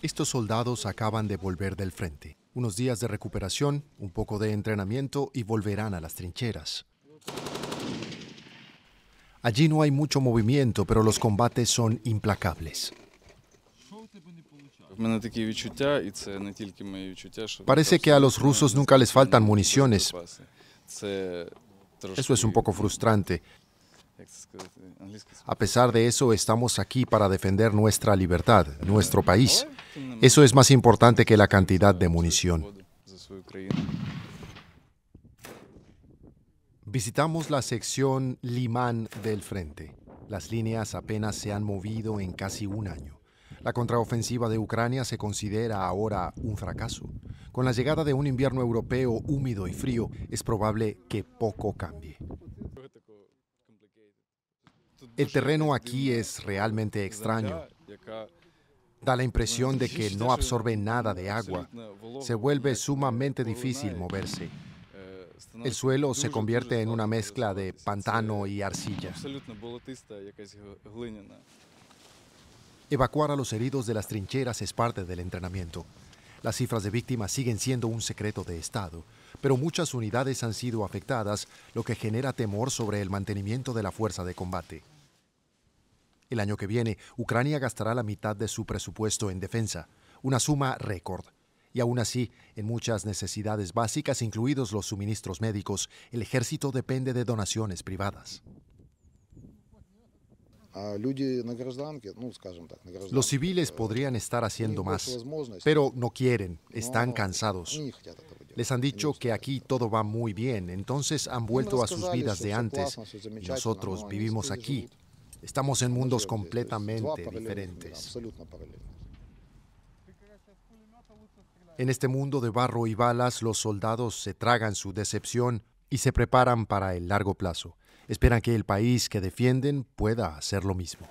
Estos soldados acaban de volver del frente. Unos días de recuperación, un poco de entrenamiento y volverán a las trincheras. Allí no hay mucho movimiento, pero los combates son implacables. Parece que a los rusos nunca les faltan municiones. Eso es un poco frustrante. A pesar de eso, estamos aquí para defender nuestra libertad, nuestro país. Eso es más importante que la cantidad de munición. Visitamos la sección Limán del frente. Las líneas apenas se han movido en casi un año. La contraofensiva de Ucrania se considera ahora un fracaso. Con la llegada de un invierno europeo húmedo y frío, es probable que poco cambie. El terreno aquí es realmente extraño. Da la impresión de que no absorbe nada de agua. Se vuelve sumamente difícil moverse. Eh, el suelo se convierte en una mezcla de pantano y arcilla. Evacuar a los heridos de las trincheras es parte del entrenamiento. Las cifras de víctimas siguen siendo un secreto de Estado, pero muchas unidades han sido afectadas, lo que genera temor sobre el mantenimiento de la fuerza de combate. El año que viene, Ucrania gastará la mitad de su presupuesto en defensa, una suma récord. Y aún así, en muchas necesidades básicas, incluidos los suministros médicos, el ejército depende de donaciones privadas. Los civiles э, podrían estar haciendo más, pero no quieren, están cansados. Les han dicho que aquí todo va muy bien, entonces han vuelto a sus vidas de antes nosotros vivimos aquí, Estamos en mundos completamente diferentes. En este mundo de barro y balas, los soldados se tragan su decepción y se preparan para el largo plazo. Esperan que el país que defienden pueda hacer lo mismo.